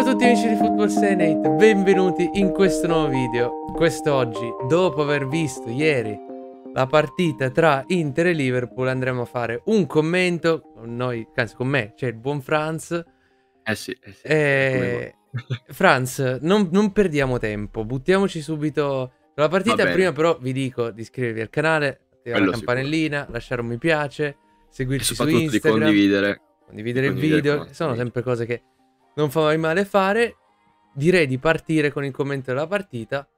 Ciao a tutti amici di Football Senate, benvenuti in questo nuovo video. Quest'oggi, dopo aver visto ieri la partita tra Inter e Liverpool, andremo a fare un commento con noi, anzi cioè, con me, c'è cioè il buon Franz. Eh sì, eh sì. Eh, e... Franz, non, non, perdiamo tempo, buttiamoci subito la partita. Prima però vi dico di iscrivervi al canale, attivare la campanellina, sicuro. lasciare un mi piace, seguirci su Instagram. di condividere. Condividere, di condividere il video, sono sempre cose che non fa mai male fare, direi di partire con il commento della partita.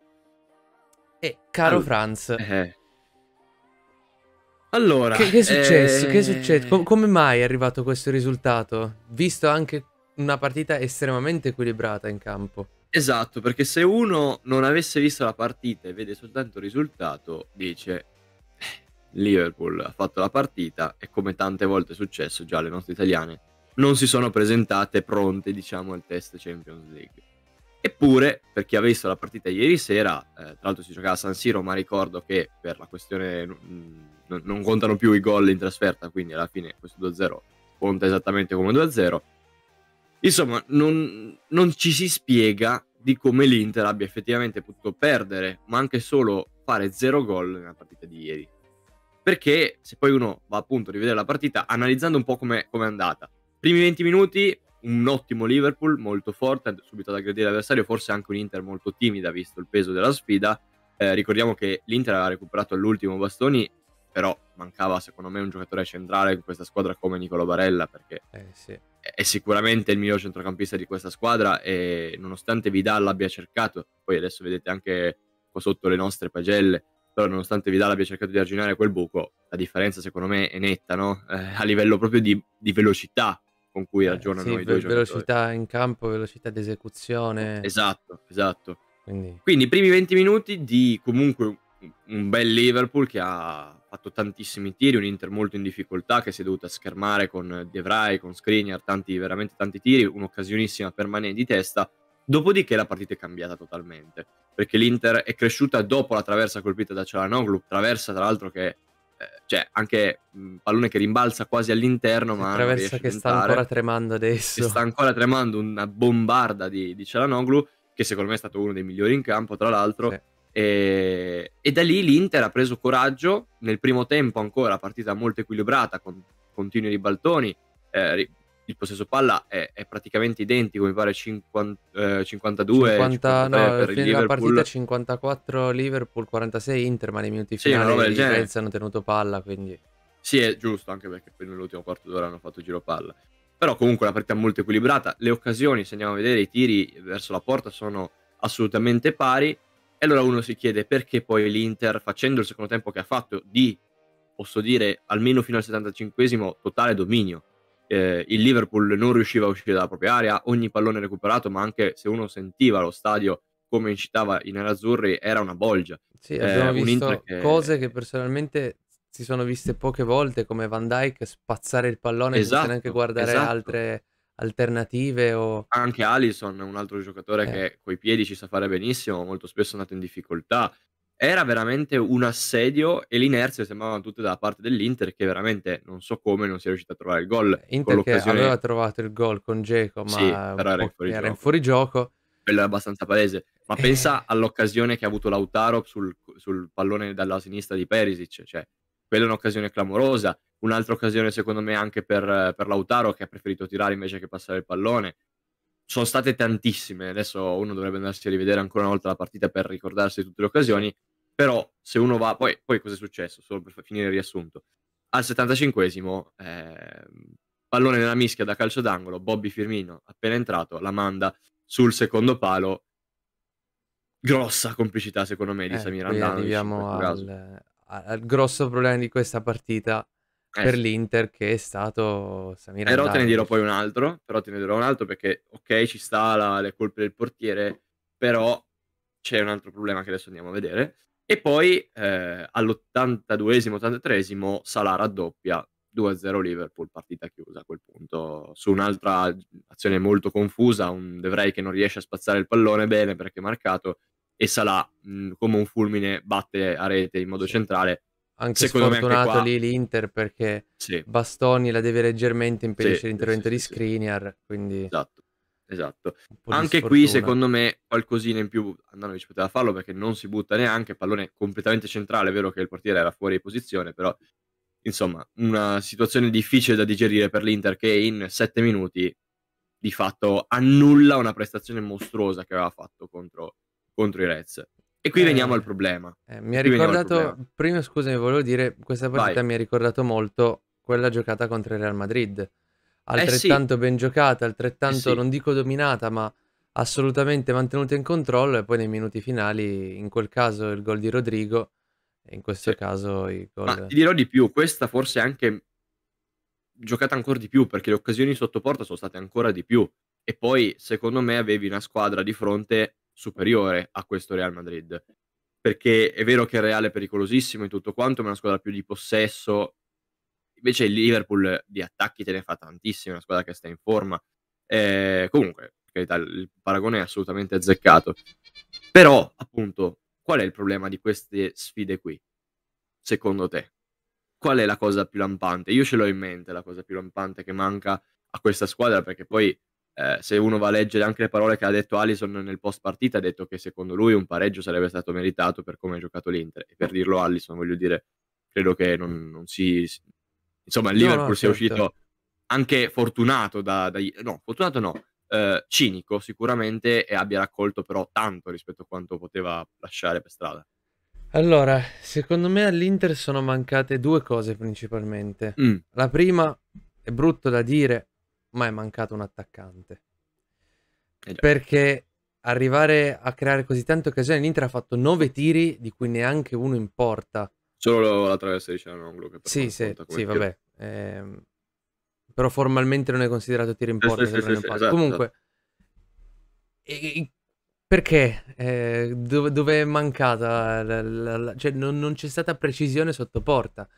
E caro All... Franz, eh. allora che, che, è successo? Eh... Che è eh, successo? Com come mai è arrivato questo risultato? Visto anche una partita estremamente equilibrata in campo. Esatto, perché se uno non avesse visto la partita e vede soltanto il risultato, dice eh, Liverpool ha fatto la partita e come tante volte è successo già alle nostre italiane non si sono presentate pronte, diciamo, al test Champions League. Eppure, per chi ha visto la partita ieri sera, eh, tra l'altro si giocava a San Siro, ma ricordo che per la questione mh, non contano più i gol in trasferta, quindi alla fine questo 2-0 conta esattamente come 2-0. Insomma, non, non ci si spiega di come l'Inter abbia effettivamente potuto perdere, ma anche solo fare 0 gol nella partita di ieri. Perché se poi uno va appunto a rivedere la partita, analizzando un po' come è andata, Primi 20 minuti, un ottimo Liverpool, molto forte, subito ad aggredire l'avversario, forse anche un Inter molto timida visto il peso della sfida. Eh, ricordiamo che l'Inter aveva recuperato all'ultimo Bastoni, però mancava secondo me un giocatore centrale in questa squadra come Nicolo Barella, perché eh, sì. è sicuramente il miglior centrocampista di questa squadra e nonostante Vidal l'abbia cercato, poi adesso vedete anche qua sotto le nostre pagelle, però nonostante Vidal abbia cercato di arginare quel buco, la differenza secondo me è netta, no? eh, a livello proprio di, di velocità con cui eh, ragionano sì, i due velocità giocatori. in campo, velocità di esecuzione. Esatto, esatto. Quindi... Quindi i primi 20 minuti di comunque un bel Liverpool che ha fatto tantissimi tiri, un Inter molto in difficoltà che si è dovuta schermare con De Vrij, con Skriniar, tanti, veramente tanti tiri, un'occasionissima per Mané di testa. Dopodiché la partita è cambiata totalmente, perché l'Inter è cresciuta dopo la traversa colpita da Cialanoglu, traversa tra l'altro che eh, cioè anche mh, pallone che rimbalza quasi all'interno, ma Traversa che sta ancora tremando adesso. Che sta ancora tremando una bombarda di, di Cialanoglu, che secondo me è stato uno dei migliori in campo, tra l'altro. Sì. E, e, da lì l'Inter ha preso coraggio nel primo tempo ancora partita molto equilibrata con continui ribaltoni eh, il possesso palla è, è praticamente identico, mi pare 50, eh, 52 50, no, per il la partita 54 Liverpool, 46 Inter, ma nei minuti sì, finali i Reds hanno tenuto palla, quindi... Sì, è giusto, anche perché poi nell'ultimo quarto d'ora hanno fatto giro palla. Però comunque la partita è molto equilibrata, le occasioni, se andiamo a vedere, i tiri verso la porta sono assolutamente pari, e allora uno si chiede perché poi l'Inter, facendo il secondo tempo che ha fatto, di, posso dire, almeno fino al 75 totale dominio, eh, il Liverpool non riusciva a uscire dalla propria area, ogni pallone recuperato, ma anche se uno sentiva lo stadio come incitava i nerazzurri, era una bolgia. Sì, eh, abbiamo eh, visto che... cose che personalmente si sono viste poche volte, come Van Dyke spazzare il pallone esatto, neanche guardare esatto. altre alternative o... Anche Allison, un altro giocatore eh. che coi piedi ci sa fare benissimo, molto spesso è andato in difficoltà era veramente un assedio e l'inerzia sembrava tutta dalla parte dell'Inter che veramente non so come non sia riuscita a trovare il gol. Inter che aveva trovato il gol con Geco, ma sì, era, in fuori, era in fuorigioco. Quello è abbastanza palese. Ma eh. pensa all'occasione che ha avuto Lautaro sul, sul, pallone dalla sinistra di Perisic, cioè quella è un'occasione clamorosa. Un'altra occasione secondo me anche per, per Lautaro che ha preferito tirare invece che passare il pallone sono state tantissime. Adesso uno dovrebbe andarsi a rivedere ancora una volta la partita per ricordarsi di tutte le occasioni. Però se uno va, poi, poi cosa è successo? Solo per finire il riassunto. Al 75esimo, eh, pallone nella mischia da calcio d'angolo, Bobby Firmino appena entrato, la manda sul secondo palo. Grossa complicità secondo me di eh, Samir Andanovic. Arriviamo al, al grosso problema di questa partita. Eh, per l'Inter che è stato Samir Però Andanovic. te ne dirò poi un altro, però te ne dirò un altro perché ok ci sta la, le colpe del portiere, però c'è un altro problema che adesso andiamo a vedere. E poi eh, all esimo 83esimo Salah raddoppia 2-0 Liverpool, partita chiusa a quel punto. Su un'altra azione molto confusa, un De Devrei che non riesce a spazzare il pallone bene perché è marcato e Salah mh, mm, come un fulmine batte a rete in modo sì. centrale. Anche Secondo sfortunato anche qua... lì l'Inter perché sì. Bastoni la deve leggermente impedire sì, l'intervento di Skriniar, quindi... Esatto. Esatto. Anche qui, secondo me, qualcosina in più Andanovic poteva farlo perché non si butta neanche. Pallone completamente centrale. È vero che il portiere era fuori posizione, però insomma, una situazione difficile da digerire per l'Inter che in sette minuti di fatto annulla una prestazione mostruosa che aveva fatto contro, contro i Reds. E qui eh, veniamo al problema. Eh, mi ha ricordato, prima scusami, volevo dire, questa partita Vai. mi ha ricordato molto quella giocata contro il Real Madrid altrettanto eh sì. ben giocata, altrettanto, eh sì. non dico dominata, ma assolutamente mantenuta in controllo e poi nei minuti finali, in quel caso il gol di Rodrigo, e in questo sì. caso i gol... Ma ti dirò di più, questa forse è anche giocata ancora di più perché le occasioni sotto porta sono state ancora di più e poi secondo me avevi una squadra di fronte superiore a questo Real Madrid perché è vero che il Real è pericolosissimo e tutto quanto, ma è una squadra più di possesso Invece il Liverpool di attacchi te ne fa tantissimi, una squadra che sta in forma. Eh, comunque, il paragone è assolutamente azzeccato. Però, appunto, qual è il problema di queste sfide qui? Secondo te? Qual è la cosa più lampante? Io ce l'ho in mente la cosa più lampante che manca a questa squadra, perché poi eh, se uno va a leggere anche le parole che ha detto Allison nel post partita, ha detto che secondo lui un pareggio sarebbe stato meritato per come ha giocato l'Inter. E per dirlo Allison, voglio dire, credo che non, non si, Insomma, il Liverpool no, no, certo. è uscito anche fortunato da, da no, fortunato no, eh, cinico sicuramente e abbia raccolto però tanto rispetto a quanto poteva lasciare per strada. Allora, secondo me all'Inter sono mancate due cose principalmente. Mm. La prima è brutto da dire, ma è mancato un attaccante. Eh Perché arrivare a creare così tante occasioni, l'Inter ha fatto nove tiri di cui neanche uno importa. porta. Solo la traversa di Cialanonglo. Che sì, sì, sì vabbè. Eh, però formalmente non è considerato tiro in porta. Sì, sì, esatto, Comunque, esatto. perché? Eh, dove, dove, è mancata? La, la, la, cioè, non, non c'è stata precisione sotto porta.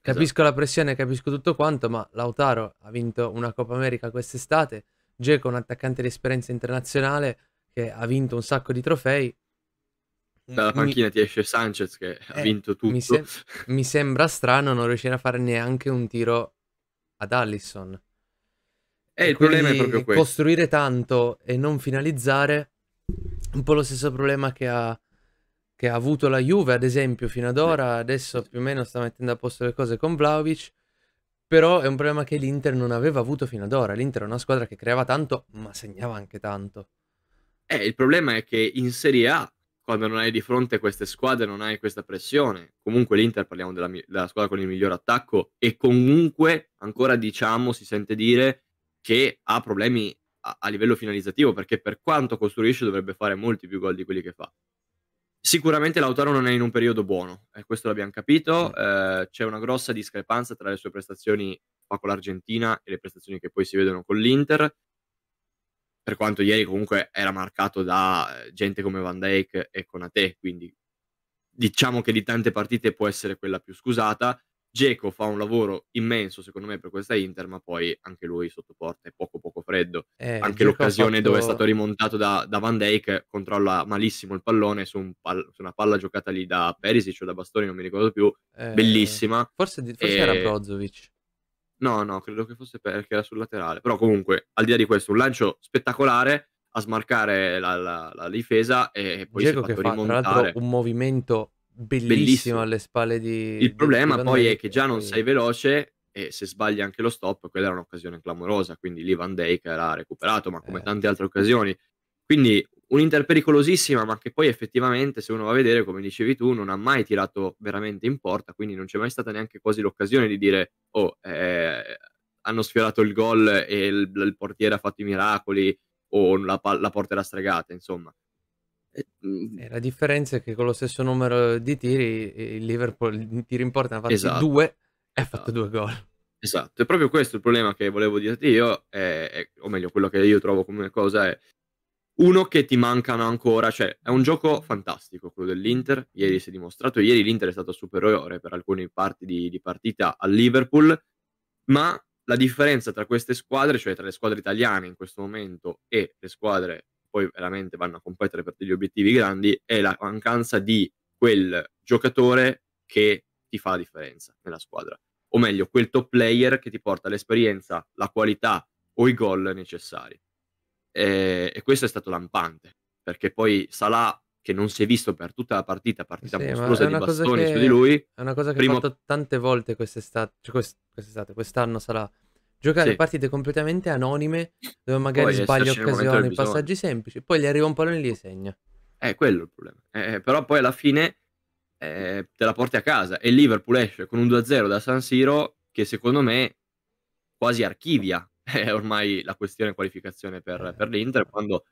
Capisco esatto. la pressione, capisco tutto quanto, ma Lautaro ha vinto una Coppa America quest'estate. Geco, un attaccante di esperienza internazionale che ha vinto un sacco di trofei, dalla panchina mi... ti esce Sanchez che eh, ha vinto tutto. Mi, se... mi, sembra strano non riuscire a fare neanche un tiro ad Allison. Eh, e il problema è proprio questo. Costruire tanto e non finalizzare, un po' lo stesso problema che ha, che ha avuto la Juve, ad esempio, fino ad ora. Adesso più o meno sta mettendo a posto le cose con Vlaovic. Però è un problema che l'Inter non aveva avuto fino ad ora. L'Inter è una squadra che creava tanto, ma segnava anche tanto. Eh, il problema è che in Serie A quando non hai di fronte queste squadre, non hai questa pressione. Comunque l'Inter, parliamo della, della squadra con il miglior attacco e comunque ancora diciamo, si sente dire che ha problemi a, a livello finalizzativo perché per quanto costruisce dovrebbe fare molti più gol di quelli che fa. Sicuramente Lautaro non è in un periodo buono, e eh, questo l'abbiamo capito. Eh, c'è una grossa discrepanza tra le sue prestazioni qua con l'Argentina e le prestazioni che poi si vedono con l'Inter per quanto ieri comunque era marcato da eh, gente come Van Dijk e Conate, quindi diciamo che di tante partite può essere quella più scusata. Geco fa un lavoro immenso secondo me per questa Inter, ma poi anche lui sotto porta è poco poco freddo. Eh, anche Geco l'occasione fatto... dove è stato rimontato da, da, Van Dijk controlla malissimo il pallone su, un pal- su, una palla giocata lì da Perisic o da Bastoni, non mi ricordo più, eh, bellissima. Forse, forse e... era Brozovic. No, no, credo che fosse perché era sul laterale. Però comunque, al di là di questo, un lancio spettacolare a smarcare la, la, la difesa e poi Diego si è fatto che fa, rimontare. Tra l'altro un movimento bellissimo, bellissimo, alle spalle di... Il problema di poi è che già non sei veloce e se sbagli anche lo stop, quella era un'occasione clamorosa, quindi lì Van Dijk era recuperato, ma come eh. tante altre occasioni quindi un'Inter pericolosissima, ma che poi effettivamente, se uno va a vedere, come dicevi tu, non ha mai tirato veramente in porta, quindi non c'è mai stata neanche quasi l'occasione di dire, oh, eh, hanno sfiorato il gol e il, il, portiere ha fatto i miracoli o la, la porta era stregata, insomma. E mhmm, la differenza è che con lo stesso numero di tiri il Liverpool il tiri in porta ne ha fatto esatto. due e ha fatto esatto. due gol. Esatto, è proprio questo il problema che volevo dirti io, è, eh, è, eh, o meglio quello che io trovo come cosa è uno che ti mancano ancora, cioè è un gioco fantastico quello dell'Inter, ieri si è dimostrato, ieri l'Inter è stato superiore per alcune parti di, di partita al Liverpool, ma la differenza tra queste squadre, cioè tra le squadre italiane in questo momento e le squadre che poi veramente vanno a competere per degli obiettivi grandi, è la mancanza di quel giocatore che ti fa la differenza nella squadra, o meglio quel top player che ti porta l'esperienza, la qualità o i gol necessari. E, eh, e, questo è stato lampante, perché poi Salah, che non si è visto per tutta la partita, partita sì, mostruosa di bastoni che, su di lui. È una cosa che primo... ho fatto tante volte quest'estate, cioè quest'estate quest'anno Salah. Giocare sì. partite completamente anonime, dove magari poi sbaglia occasioni, passaggi semplici, poi gli arriva un pallone lì e segna. È quello il problema. Eh, eh, però poi alla fine eh, te la porti a casa e Liverpool esce con un 2-0 da San Siro che secondo me quasi archivia è ormai la questione qualificazione per, eh. per l'Inter, quando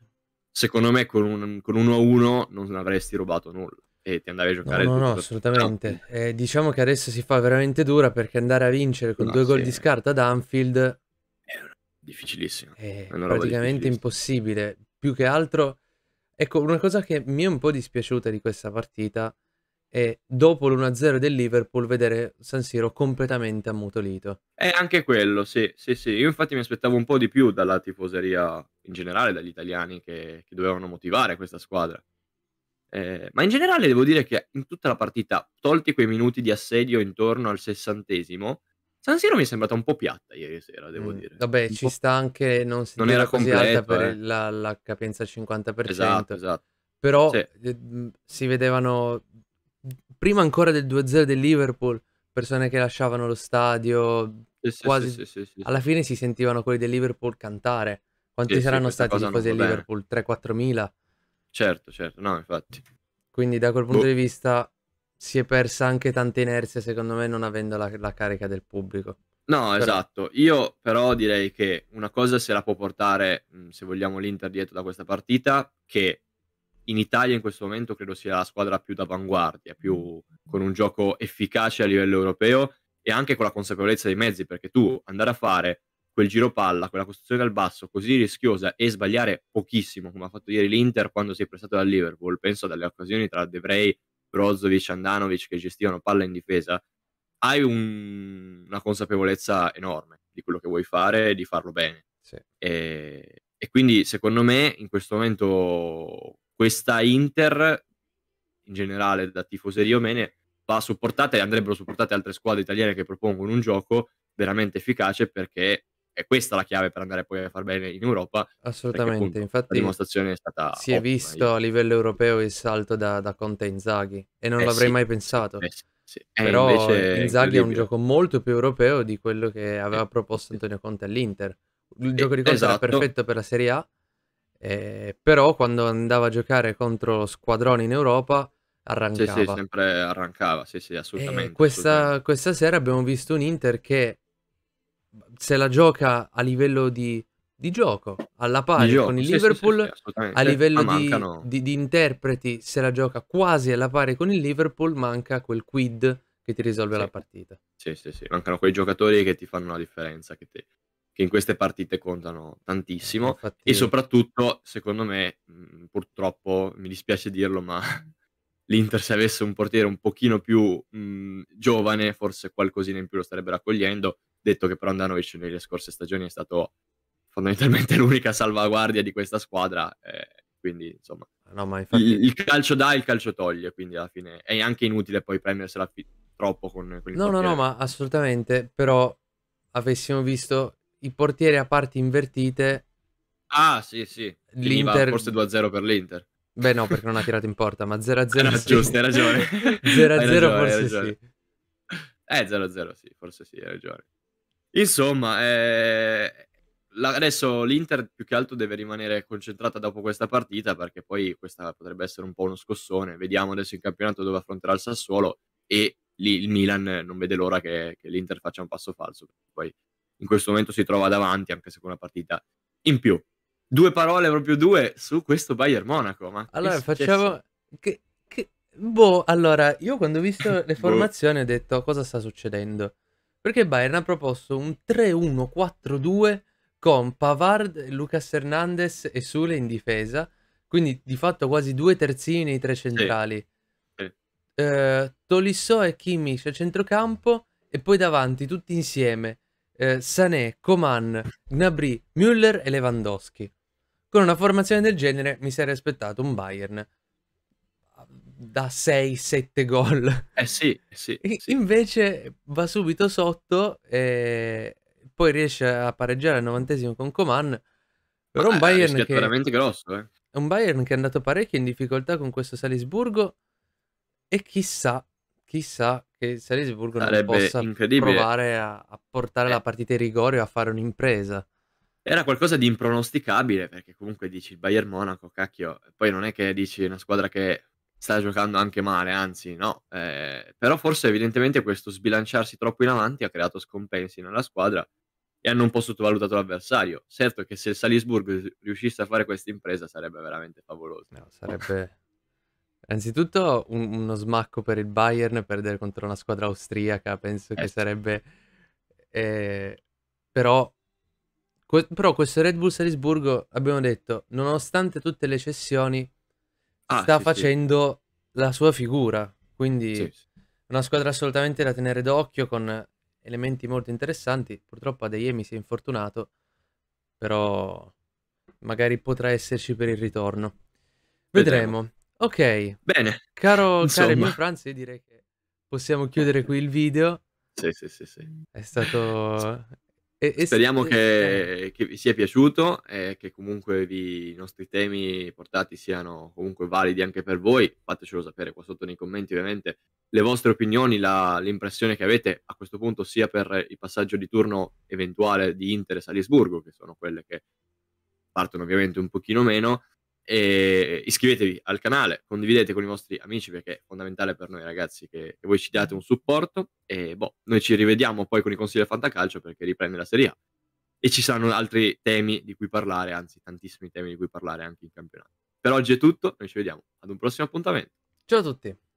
secondo me con un, con 1-1 non avresti rubato nulla e ti andavi a giocare. No, no, no assolutamente. Eh, diciamo che adesso si fa veramente dura perché andare a vincere con no, due sì. gol di scarto ad Anfield è difficilissimo. È, è praticamente impossibile. Più che altro, ecco, una cosa che mi è un po' dispiaciuta di questa partita e dopo l'1-0 del Liverpool vedere San Siro completamente ammutolito. È anche quello, sì, sì, sì. Io infatti mi aspettavo un po' di più dalla tifoseria in generale, dagli italiani che, che dovevano motivare questa squadra. Eh, ma in generale devo dire che in tutta la partita, tolti quei minuti di assedio intorno al sessantesimo, San Siro mi è sembrata un po' piatta ieri sera, devo mm, dire. Vabbè, un ci sta anche non, si non era così completa, per eh. la, la capienza al 50%. Esatto, esatto. Però sì. eh, mm, si vedevano prima ancora del 2-0 del Liverpool, persone che lasciavano lo stadio, sì, quasi sì, sì, alla fine si sentivano quelli del Liverpool cantare. Quanti saranno stati i tifosi del Liverpool? 3-4 mila? Certo, certo, no, infatti. Quindi da quel punto boh. di vista si è persa anche tanta inerzia, secondo me, non avendo la, la carica del pubblico. No, però... esatto. Io però direi che una cosa se la può portare, se vogliamo, l'Inter dietro da questa partita, che in Italia in questo momento credo sia la squadra più d'avanguardia, più con un gioco efficace a livello europeo e anche con la consapevolezza dei mezzi, perché tu andare a fare quel giro palla, quella costruzione al basso così rischiosa e sbagliare pochissimo, come ha fatto ieri l'Inter quando si è prestato dal Liverpool, penso dalle occasioni tra Devrei, Brozovic, Andanovic che gestivano palla in difesa, hai un... una consapevolezza enorme di quello che vuoi fare e di farlo bene. Sì. E... e quindi secondo me in questo momento questa Inter, in generale da tifoseria o meno va supportata e andrebbero supportate altre squadre italiane che propongono un gioco veramente efficace perché è questa la chiave per andare poi a far bene in Europa. Assolutamente, appunto, infatti la dimostrazione è stata... Si ottima, è visto a livello europeo il salto da, da Conte Inzaghi e non eh l'avrei sì, mai pensato. Eh sì, sì. Eh, Però Inzaghi è un gioco molto più europeo di quello che aveva eh, proposto Antonio Conte all'Inter. Il eh, gioco di Conte esatto. era perfetto per la Serie A, eh, però quando andava a giocare contro squadroni in Europa arrancava. Sì, sì, sempre arrancava, sì, sì, eh, assolutamente. Questa, assolutamente. questa, sera abbiamo visto un Inter che se la gioca a livello di, di gioco, alla pari gioco, con il sì, Liverpool, sì, sì, a livello di, di, di, interpreti se la gioca quasi alla pari con il Liverpool, manca quel quid che ti risolve la partita. Sì, sì, sì, mancano quei giocatori che ti fanno la differenza, che ti, che in queste partite contano tantissimo eh, Infatti... e soprattutto, secondo me, mh, mhmm, purtroppo mi dispiace dirlo, ma l'Inter se avesse un portiere un pochino più mh, mhmm, giovane, forse qualcosina in più lo starebbe raccogliendo. detto che però Andanovic nelle scorse stagioni è stato fondamentalmente l'unica salvaguardia di questa squadra, eh, quindi insomma ah, no, infatti... il, il, calcio dà, il calcio toglie, quindi alla fine è anche inutile poi prendersela fi- troppo con, con No, portiere. no, no, ma assolutamente, però avessimo visto i portieri a parti invertite. Ah, sì, sì. L'Inter... Forse 2-0 per l'Inter. Beh, no, perché non ha tirato in porta, ma 0-0. Eh sì. giusto, hai ragione. 0-0 forse sì. Eh, 0-0, sì, forse sì, hai ragione. Insomma, eh, la, adesso l'Inter più che altro deve rimanere concentrata dopo questa partita perché poi questa potrebbe essere un po' uno scossone. Vediamo adesso in campionato dove affronterà il Sassuolo e lì il Milan non vede l'ora che, che l'Inter faccia un passo falso. Poi in questo momento si trova davanti, anche se con una partita in più. Due parole, proprio due, su questo Bayern Monaco. Ma allora, facciamo... Che, che... Boh, allora, io quando ho visto le boh. formazioni boh. ho detto cosa sta succedendo. Perché Bayern ha proposto un 3-1-4-2 con Pavard, Lucas Hernandez e Sule in difesa, quindi di fatto quasi due terzini nei tre centrali. Sì. Sì. Eh, Tolisso e Kimmich a centrocampo e poi davanti tutti insieme eh, Sané, Coman, Gnabry, Müller e Lewandowski. Con una formazione del genere mi sarei aspettato un Bayern ah, da 6-7 gol. Eh sì, eh sì, sì, Invece va subito sotto e poi riesce a pareggiare al novantesimo con Coman. Però Ma un eh, Bayern che... veramente grosso, eh. È un Bayern che è andato parecchio in difficoltà con questo Salisburgo e chissà chissà che il Salisburgo non possa provare a, a portare eh. la partita in rigore o a fare un'impresa. Era qualcosa di impronosticabile perché comunque dici il Bayern Monaco, cacchio, poi non è che dici una squadra che sta giocando anche male, anzi no, eh, però forse evidentemente questo sbilanciarsi troppo in avanti ha creato scompensi nella squadra e hanno un po' sottovalutato l'avversario. Certo che se il Salisburgo riuscisse a fare questa impresa sarebbe veramente favoloso. No, sarebbe Anzitutto un- uno smacco per il Bayern perdere contro una squadra austriaca, penso che certo. sarebbe... eh, però, que- però questo Red Bull Salisburgo, abbiamo detto, nonostante tutte le cessioni, Ah, sta sì, sì. facendo la sua figura, quindi Sì, sì. una squadra assolutamente da tenere d'occhio con elementi molto interessanti. Purtroppo Adeyemi si è infortunato, però magari potrà esserci per il ritorno. Vedremo. Vedremo. Ok, Bene, caro, caro mio Franz, io direi che possiamo chiudere qui il video. Sì, sì, sì, sì. È stato... E, Speriamo sì, che, eh. che, vi sia piaciuto e che comunque vi, i nostri temi portati siano comunque validi anche per voi. Fatecelo sapere qua sotto nei commenti ovviamente le vostre opinioni, la, l'impressione che avete a questo punto sia per il passaggio di turno eventuale di Inter e Salisburgo, che sono quelle che partono ovviamente un pochino meno, e iscrivetevi al canale, condividete con i vostri amici perché è fondamentale per noi ragazzi che, che voi ci date un supporto e boh, noi ci rivediamo poi con i consigli del Fantacalcio perché riprende la Serie A e ci saranno altri temi di cui parlare, anzi tantissimi temi di cui parlare anche in campionato. Per oggi è tutto, noi ci vediamo ad un prossimo appuntamento. Ciao a tutti!